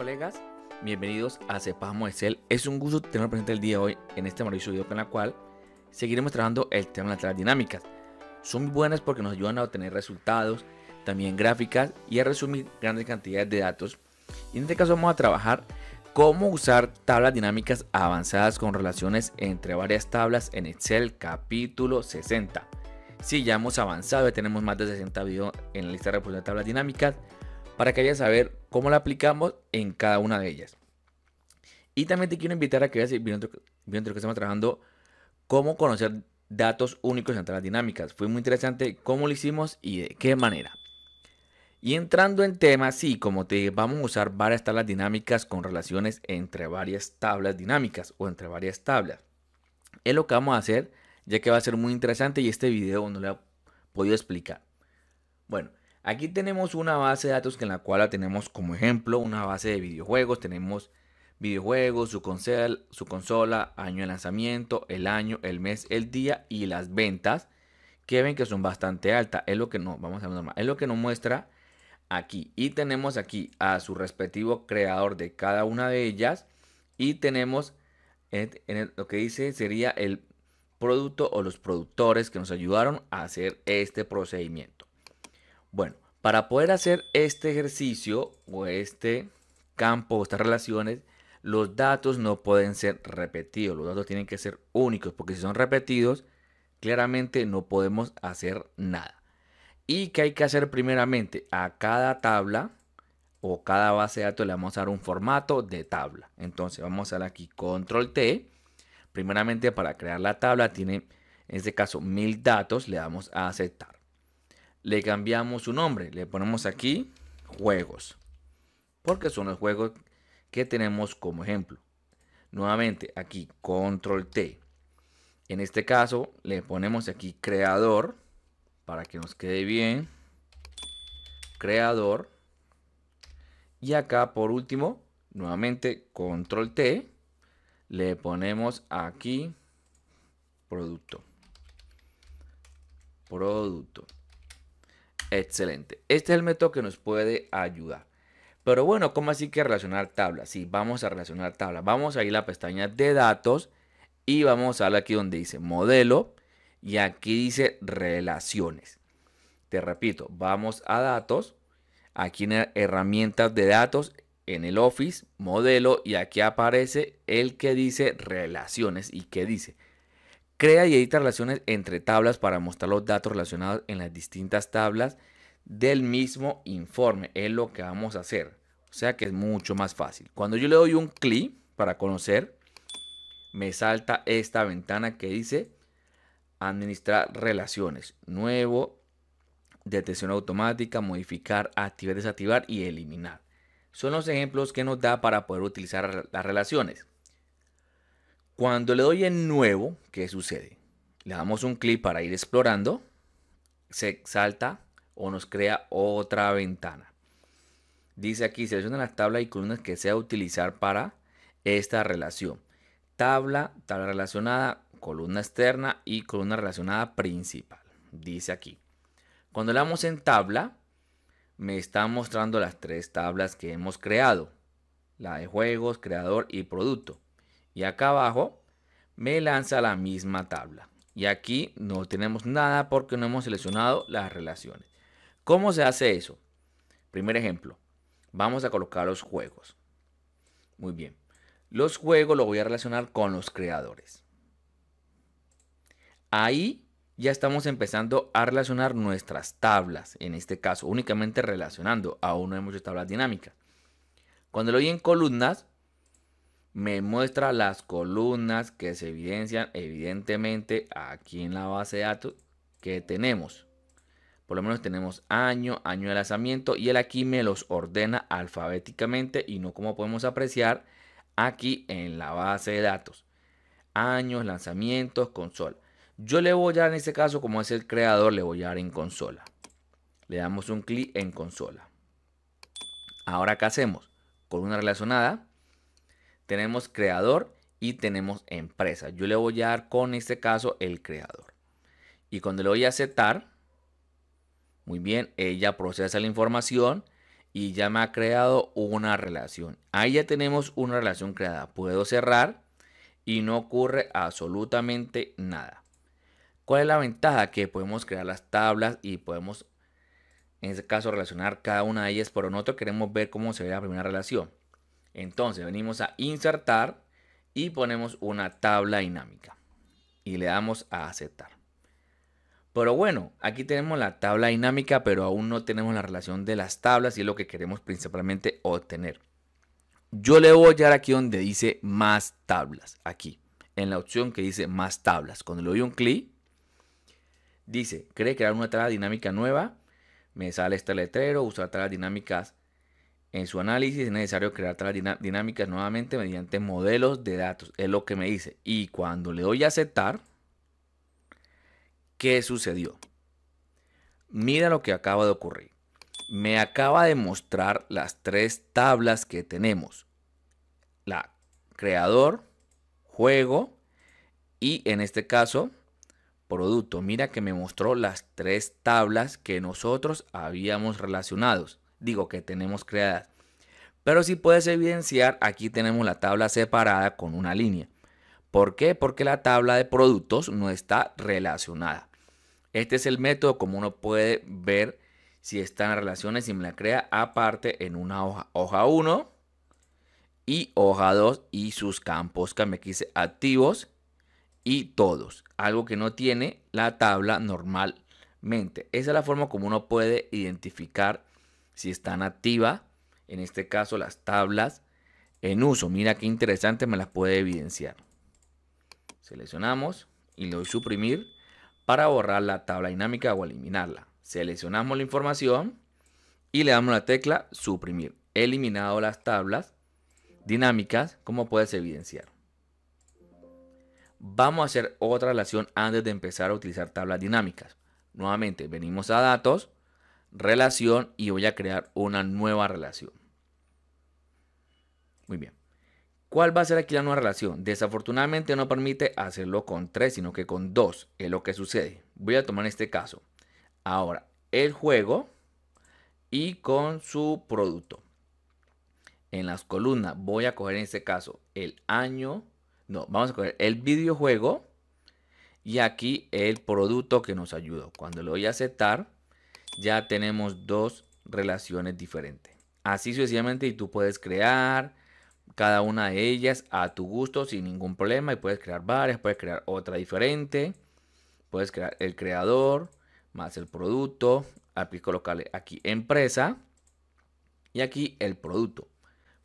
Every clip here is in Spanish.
colegas? Bienvenidos a sepamos Excel. Es un gusto tener presente el día de hoy en este maravilloso video con la cual seguiremos trabajando el tema de las tablas dinámicas. Son buenas porque nos ayudan a obtener resultados, también gráficas y a resumir grandes cantidades de datos. Y en este caso vamos a trabajar cómo usar tablas dinámicas avanzadas con relaciones entre varias tablas en Excel capítulo 60. Si ya hemos avanzado, ya tenemos más de 60 videos en la lista de de tablas dinámicas para que vayas a ver cómo la aplicamos en cada una de ellas. Y también te quiero invitar a que veas viendo lo que estamos trabajando, cómo conocer datos únicos entre las dinámicas. Fue muy interesante cómo lo hicimos y de qué manera. Y entrando en temas, sí, como te dije, vamos a usar varias tablas dinámicas con relaciones entre varias tablas dinámicas o entre varias tablas. Es lo que vamos a hacer, ya que va a ser muy interesante y este video no lo he podido explicar. Bueno, Aquí tenemos una base de datos en la cual la tenemos como ejemplo, una base de videojuegos, tenemos videojuegos, su consola, su consola, año de lanzamiento, el año, el mes, el día y las ventas, que ven que son bastante altas, es lo que no, vamos a es lo que nos muestra aquí y tenemos aquí a su respectivo creador de cada una de ellas y tenemos en lo que dice sería el producto o los productores que nos ayudaron a hacer este procedimiento. Bueno, para poder hacer este ejercicio o este campo o estas relaciones, los datos no pueden ser repetidos, los datos tienen que ser únicos, porque si son repetidos, claramente no podemos hacer nada. ¿Y qué hay que hacer primeramente? A cada tabla o cada base de datos le vamos a dar un formato de tabla. Entonces vamos a dar aquí control T. Primeramente para crear la tabla tiene, en este caso, mil datos, le damos a aceptar le cambiamos su nombre, le ponemos aquí juegos, porque son los juegos que tenemos como ejemplo. Nuevamente aquí control T. En este caso le ponemos aquí creador para que nos quede bien. Creador. Y acá por último, nuevamente control T, le ponemos aquí producto. Producto. Excelente. Este es el método que nos puede ayudar. Pero bueno, ¿cómo así que relacionar tablas? Sí, vamos a relacionar tablas. Vamos a ir a la pestaña de datos y vamos a la aquí donde dice modelo y aquí dice relaciones. Te repito, vamos a datos, aquí en herramientas de datos, en el Office, modelo y aquí aparece el que dice relaciones y que dice Crea y edita relaciones entre tablas para mostrar los datos relacionados en las distintas tablas del mismo informe. Es lo que vamos a hacer. O sea que es mucho más fácil. Cuando yo le doy un clic para conocer, me salta esta ventana que dice administrar relaciones. Nuevo, detección automática, modificar, activar, desactivar y eliminar. Son los ejemplos que nos da para poder utilizar las relaciones. Cuando le doy en nuevo, ¿qué sucede? Le damos un clic para ir explorando, se salta o nos crea otra ventana. Dice aquí, selecciona las tablas y columnas que sea utilizar para esta relación. Tabla, tabla relacionada, columna externa y columna relacionada principal. Dice aquí. Cuando le damos en tabla, me está mostrando las tres tablas que hemos creado. La de juegos, creador y producto y acá abajo me lanza la misma tabla. Y aquí no tenemos nada porque no hemos seleccionado las relaciones. ¿Cómo se hace eso? Primer ejemplo, vamos a colocar los juegos. Muy bien, los juegos los voy a relacionar con los creadores. Ahí ya estamos empezando a relacionar nuestras tablas, en este caso únicamente relacionando, aún no hemos hecho tablas dinámicas. Cuando lo doy en columnas, me muestra las columnas que se evidencian evidentemente aquí en la base de datos que tenemos. Por lo menos tenemos año, año de lanzamiento y él aquí me los ordena alfabéticamente y no como podemos apreciar aquí en la base de datos. Años, lanzamientos, consola. Yo le voy a dar en este caso, como es el creador, le voy a dar en consola. Le damos un clic en consola. Ahora, ¿qué hacemos? Columna relacionada, tenemos creador y tenemos empresa. Yo le voy a dar con este caso el creador. Y cuando le voy a aceptar, muy bien, ella procesa la información y ya me ha creado una relación. Ahí ya tenemos una relación creada. Puedo cerrar y no ocurre absolutamente nada. ¿Cuál es la ventaja? Que podemos crear las tablas y podemos, en este caso, relacionar cada una de ellas, pero otro queremos ver cómo se ve la primera relación. Entonces venimos a insertar y ponemos una tabla dinámica y le damos a aceptar. Pero bueno, aquí tenemos la tabla dinámica, pero aún no tenemos la relación de las tablas y es lo que queremos principalmente obtener. Yo le voy a dar aquí donde dice más tablas, aquí, en la opción que dice más tablas. Cuando le doy un clic, dice, ¿cree crear una tabla dinámica nueva? Me sale este letrero, usar tablas dinámicas en su análisis es necesario crear las dinámicas nuevamente mediante modelos de datos. Es lo que me dice. Y cuando le doy a aceptar, ¿qué sucedió? Mira lo que acaba de ocurrir. Me acaba de mostrar las tres tablas que tenemos. La creador, juego y en este caso producto. Mira que me mostró las tres tablas que nosotros habíamos relacionados digo que tenemos creadas. Pero si puedes evidenciar, aquí tenemos la tabla separada con una línea. ¿Por qué? Porque la tabla de productos no está relacionada. Este es el método como uno puede ver si están las relaciones y me la crea aparte en una hoja. Hoja 1 y hoja 2 y sus campos que me quise activos y todos. Algo que no tiene la tabla normalmente. Esa es la forma como uno puede identificar si están activas, en este caso las tablas en uso. Mira qué interesante, me las puede evidenciar. Seleccionamos y le doy suprimir para borrar la tabla dinámica o eliminarla. Seleccionamos la información y le damos la tecla suprimir. eliminado las tablas dinámicas como puedes evidenciar. Vamos a hacer otra relación antes de empezar a utilizar tablas dinámicas. Nuevamente venimos a datos relación y voy a crear una nueva relación. Muy bien. ¿Cuál va a ser aquí la nueva relación? Desafortunadamente no permite hacerlo con tres, sino que con dos. Es lo que sucede. Voy a tomar este caso. Ahora, el juego y con su producto. En las columnas voy a coger en este caso el año. No, vamos a coger el videojuego. Y aquí el producto que nos ayudó. Cuando le voy a aceptar, ya tenemos dos relaciones diferentes. Así sucesivamente y tú puedes crear cada una de ellas a tu gusto sin ningún problema y puedes crear varias, puedes crear otra diferente, puedes crear el creador más el producto, aquí ah, pues, colocarle aquí empresa y aquí el producto.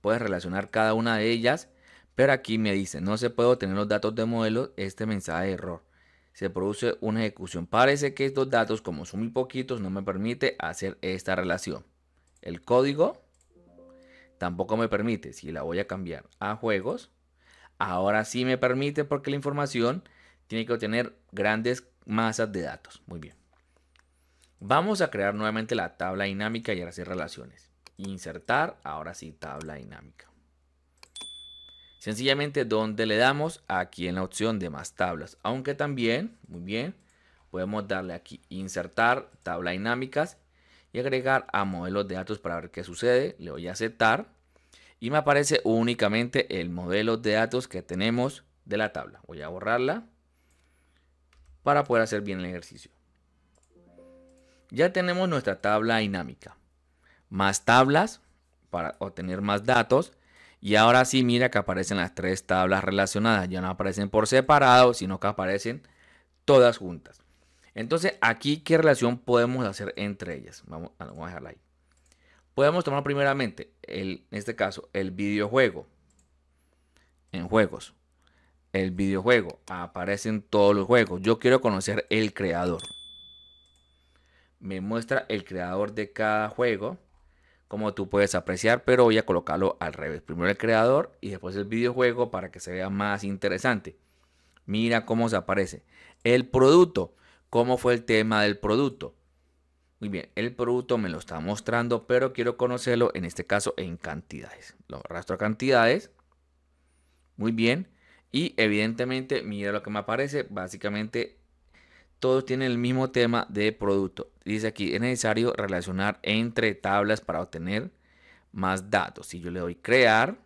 Puedes relacionar cada una de ellas, pero aquí me dice no se puede obtener los datos de modelo este mensaje de error se produce una ejecución. Parece que estos datos, como son muy poquitos, no me permite hacer esta relación. El código tampoco me permite. Si la voy a cambiar a juegos, ahora sí me permite porque la información tiene que obtener grandes masas de datos. Muy bien. Vamos a crear nuevamente la tabla dinámica y hacer relaciones. Insertar, ahora sí tabla dinámica. Sencillamente donde le damos aquí en la opción de más tablas. Aunque también, muy bien, podemos darle aquí insertar tabla dinámicas y agregar a modelos de datos para ver qué sucede. Le voy a aceptar y me aparece únicamente el modelo de datos que tenemos de la tabla. Voy a borrarla para poder hacer bien el ejercicio. Ya tenemos nuestra tabla dinámica. Más tablas para obtener más datos y ahora sí, mira que aparecen las tres tablas relacionadas. Ya no aparecen por separado, sino que aparecen todas juntas. Entonces, aquí, ¿qué relación podemos hacer entre ellas? Vamos, ah, a dejarla ahí. Podemos tomar primeramente, en este caso, el videojuego. En juegos. El videojuego. Aparecen todos los juegos. Yo quiero conocer el creador. Me muestra el creador de cada juego como tú puedes apreciar, pero voy a colocarlo al revés. Primero el creador y después el videojuego para que se vea más interesante. Mira cómo se aparece. El producto. ¿Cómo fue el tema del producto? Muy bien, el producto me lo está mostrando, pero quiero conocerlo en este caso en cantidades. Lo arrastro a cantidades. Muy bien. Y evidentemente, mira lo que me aparece. Básicamente todos tienen el mismo tema de producto. Dice aquí, es necesario relacionar entre tablas para obtener más datos. Si yo le doy crear,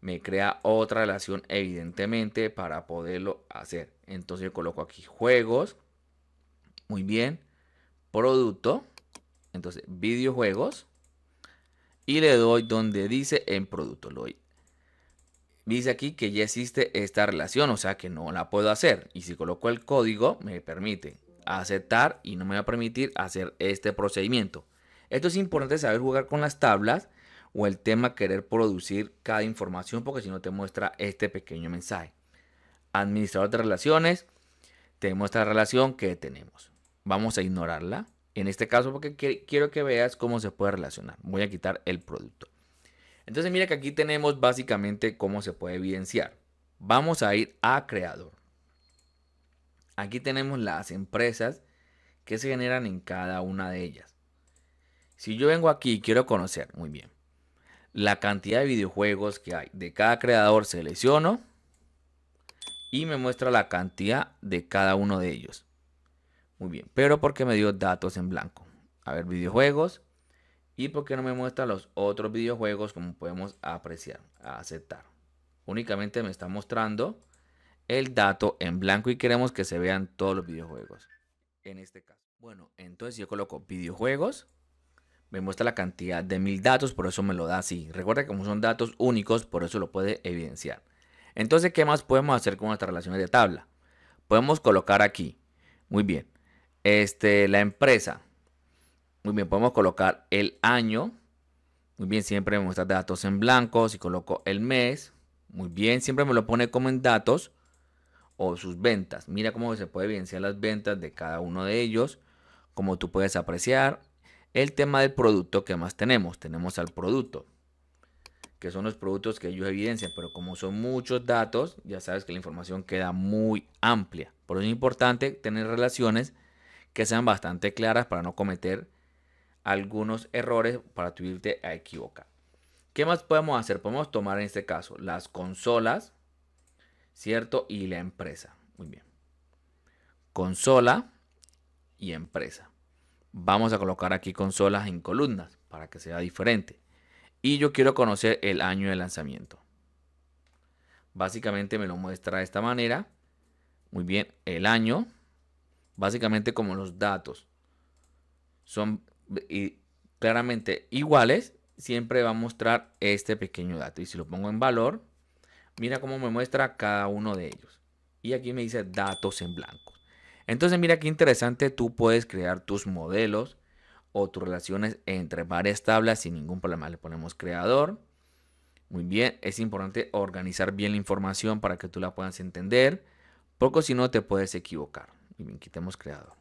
me crea otra relación evidentemente para poderlo hacer. Entonces yo coloco aquí juegos. Muy bien. Producto. Entonces videojuegos. Y le doy donde dice en producto. lo doy dice aquí que ya existe esta relación, o sea que no la puedo hacer. Y si coloco el código, me permite aceptar y no me va a permitir hacer este procedimiento. Esto es importante saber jugar con las tablas o el tema querer producir cada información porque si no te muestra este pequeño mensaje. Administrador de relaciones, te muestra la relación que tenemos. Vamos a ignorarla. En este caso porque quiero que veas cómo se puede relacionar. Voy a quitar el producto. Entonces mira que aquí tenemos básicamente cómo se puede evidenciar. Vamos a ir a creador. Aquí tenemos las empresas que se generan en cada una de ellas. Si yo vengo aquí y quiero conocer, muy bien, la cantidad de videojuegos que hay de cada creador, selecciono y me muestra la cantidad de cada uno de ellos. Muy bien, pero porque me dio datos en blanco. A ver, videojuegos, y porque no me muestra los otros videojuegos como podemos apreciar, aceptar. Únicamente me está mostrando el dato en blanco y queremos que se vean todos los videojuegos. En este caso. Bueno, entonces yo coloco videojuegos. Me muestra la cantidad de mil datos, por eso me lo da así. Recuerda que como son datos únicos, por eso lo puede evidenciar. Entonces, ¿qué más podemos hacer con nuestras relaciones de tabla? Podemos colocar aquí. Muy bien. Este, la empresa. Muy bien, podemos colocar el año. Muy bien, siempre me muestra datos en blanco. Si coloco el mes, muy bien, siempre me lo pone como en datos o sus ventas. Mira cómo se puede evidenciar las ventas de cada uno de ellos. Como tú puedes apreciar, el tema del producto que más tenemos. Tenemos al producto, que son los productos que ellos evidencian, pero como son muchos datos, ya sabes que la información queda muy amplia. Por eso es importante tener relaciones que sean bastante claras para no cometer algunos errores para tu irte a equivocar. ¿Qué más podemos hacer? Podemos tomar en este caso las consolas, ¿cierto? Y la empresa. Muy bien. Consola y empresa. Vamos a colocar aquí consolas en columnas para que sea diferente. Y yo quiero conocer el año de lanzamiento. Básicamente me lo muestra de esta manera. Muy bien, el año. Básicamente como los datos. Son y claramente iguales, siempre va a mostrar este pequeño dato. Y si lo pongo en valor, mira cómo me muestra cada uno de ellos. Y aquí me dice datos en blanco. Entonces mira qué interesante, tú puedes crear tus modelos o tus relaciones entre varias tablas sin ningún problema. Le ponemos creador. Muy bien, es importante organizar bien la información para que tú la puedas entender, porque si no te puedes equivocar. Y quitemos creador.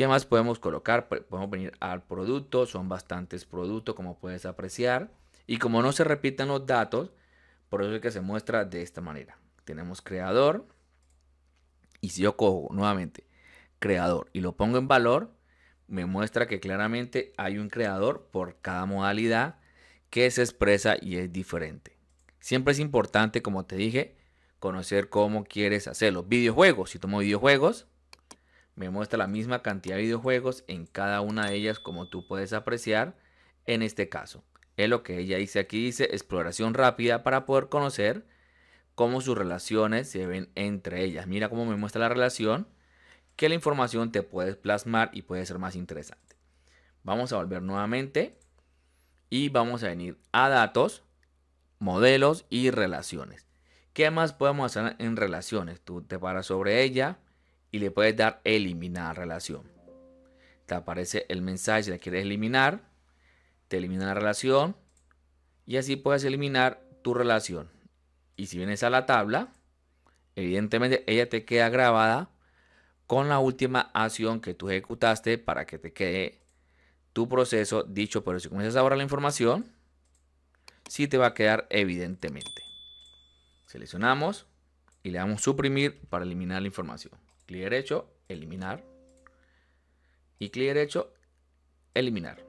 ¿Qué más podemos colocar? Podemos venir al producto, son bastantes productos como puedes apreciar. Y como no se repitan los datos, por eso es que se muestra de esta manera. Tenemos creador. Y si yo cojo nuevamente creador y lo pongo en valor, me muestra que claramente hay un creador por cada modalidad que se expresa y es diferente. Siempre es importante, como te dije, conocer cómo quieres hacerlo. Videojuegos, si tomo videojuegos, me muestra la misma cantidad de videojuegos en cada una de ellas como tú puedes apreciar en este caso. Es lo que ella dice aquí, dice exploración rápida para poder conocer cómo sus relaciones se ven entre ellas. Mira cómo me muestra la relación, que la información te puedes plasmar y puede ser más interesante. Vamos a volver nuevamente y vamos a venir a datos, modelos y relaciones. ¿Qué más podemos hacer en relaciones? Tú te paras sobre ella, y le puedes dar eliminar relación. Te aparece el mensaje si la quieres eliminar, te elimina la relación y así puedes eliminar tu relación. Y si vienes a la tabla, evidentemente ella te queda grabada con la última acción que tú ejecutaste para que te quede tu proceso dicho. Pero si comienzas a borrar la información, sí te va a quedar evidentemente. Seleccionamos y le damos suprimir para eliminar la información. Clic derecho, eliminar. Y clic derecho, eliminar.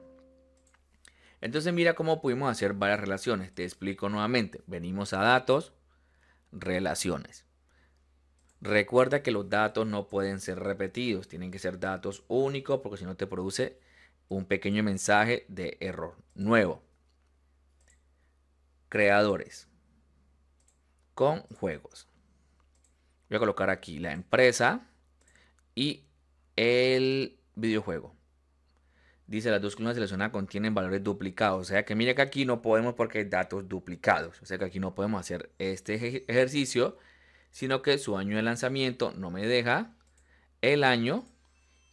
Entonces mira cómo pudimos hacer varias relaciones. Te explico nuevamente. Venimos a datos, relaciones. Recuerda que los datos no pueden ser repetidos, tienen que ser datos únicos porque si no te produce un pequeño mensaje de error. Nuevo. Creadores. Con juegos. Voy a colocar aquí la empresa y el videojuego. Dice, las dos columnas seleccionadas contienen valores duplicados. O sea que mire que aquí no podemos porque hay datos duplicados. O sea que aquí no podemos hacer este ejercicio, sino que su año de lanzamiento no me deja el año.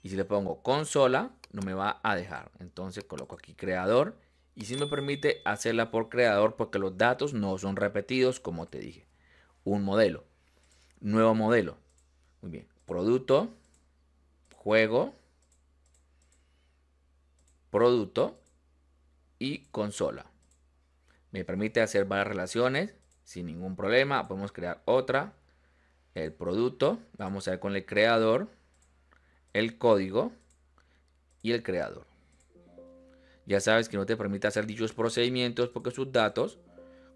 Y si le pongo consola, no me va a dejar. Entonces coloco aquí creador. Y si me permite hacerla por creador porque los datos no son repetidos, como te dije. Un modelo. Nuevo modelo. Muy bien. Producto juego, producto y consola. Me permite hacer varias relaciones sin ningún problema. Podemos crear otra. El producto. Vamos a ver con el creador. El código. Y el creador. Ya sabes que no te permite hacer dichos procedimientos porque sus datos,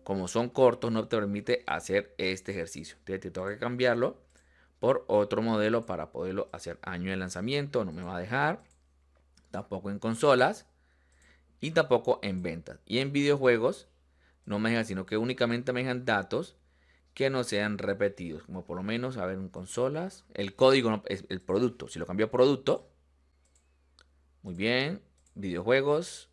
como son cortos, no te permite hacer este ejercicio. Entonces te que cambiarlo por otro modelo para poderlo hacer año de lanzamiento. No me va a dejar. Tampoco en consolas. Y tampoco en ventas. Y en videojuegos no me dejan, sino que únicamente me dejan datos que no sean repetidos. Como por lo menos, a ver, en consolas. El código, es el producto. Si lo cambio a producto. Muy bien. Videojuegos.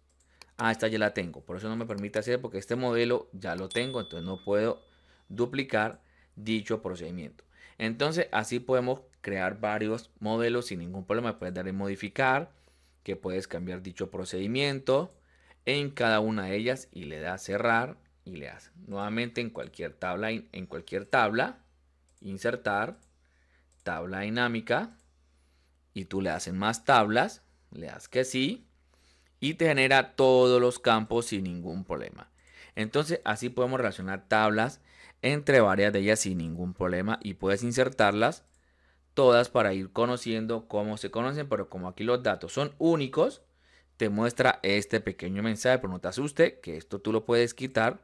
Ah, esta ya la tengo. Por eso no me permite hacer porque este modelo ya lo tengo. Entonces no puedo duplicar dicho procedimiento. Entonces, así podemos crear varios modelos sin ningún problema. Puedes darle modificar, que puedes cambiar dicho procedimiento en cada una de ellas y le das cerrar y le das nuevamente en cualquier tabla, en cualquier tabla, insertar, tabla dinámica y tú le das más tablas, le das que sí y te genera todos los campos sin ningún problema. Entonces así podemos relacionar tablas entre varias de ellas sin ningún problema y puedes insertarlas todas para ir conociendo cómo se conocen, pero como aquí los datos son únicos, te muestra este pequeño mensaje, pero no te asuste que esto tú lo puedes quitar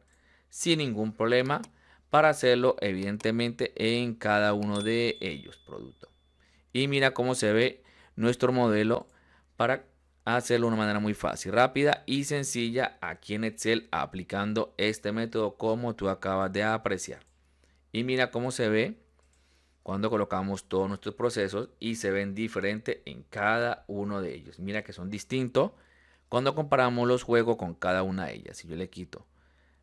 sin ningún problema para hacerlo evidentemente en cada uno de ellos producto. Y mira cómo se ve nuestro modelo para hacerlo de una manera muy fácil, rápida y sencilla aquí en Excel aplicando este método como tú acabas de apreciar. Y mira cómo se ve cuando colocamos todos nuestros procesos y se ven diferente en cada uno de ellos. Mira que son distintos cuando comparamos los juegos con cada una de ellas. Si yo le quito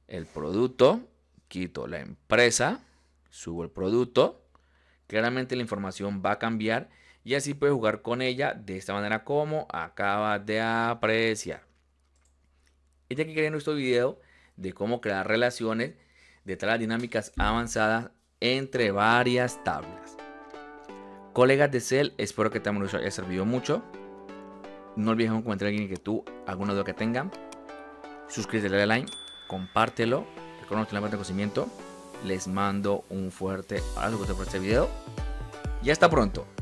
el producto, quito la empresa, subo el producto, claramente la información va a cambiar y así puedes jugar con ella de esta manera como acabas de apreciar. Y ya que quería nuestro video de cómo crear relaciones de las dinámicas avanzadas entre varias tablas. Colegas de Cell, espero que te haya servido mucho. No olvides un comentario alguien que tú, alguna duda que tengan. Suscríbete al like, compártelo, reconoce la parte de conocimiento. Les mando un fuerte abrazo por este video y hasta pronto.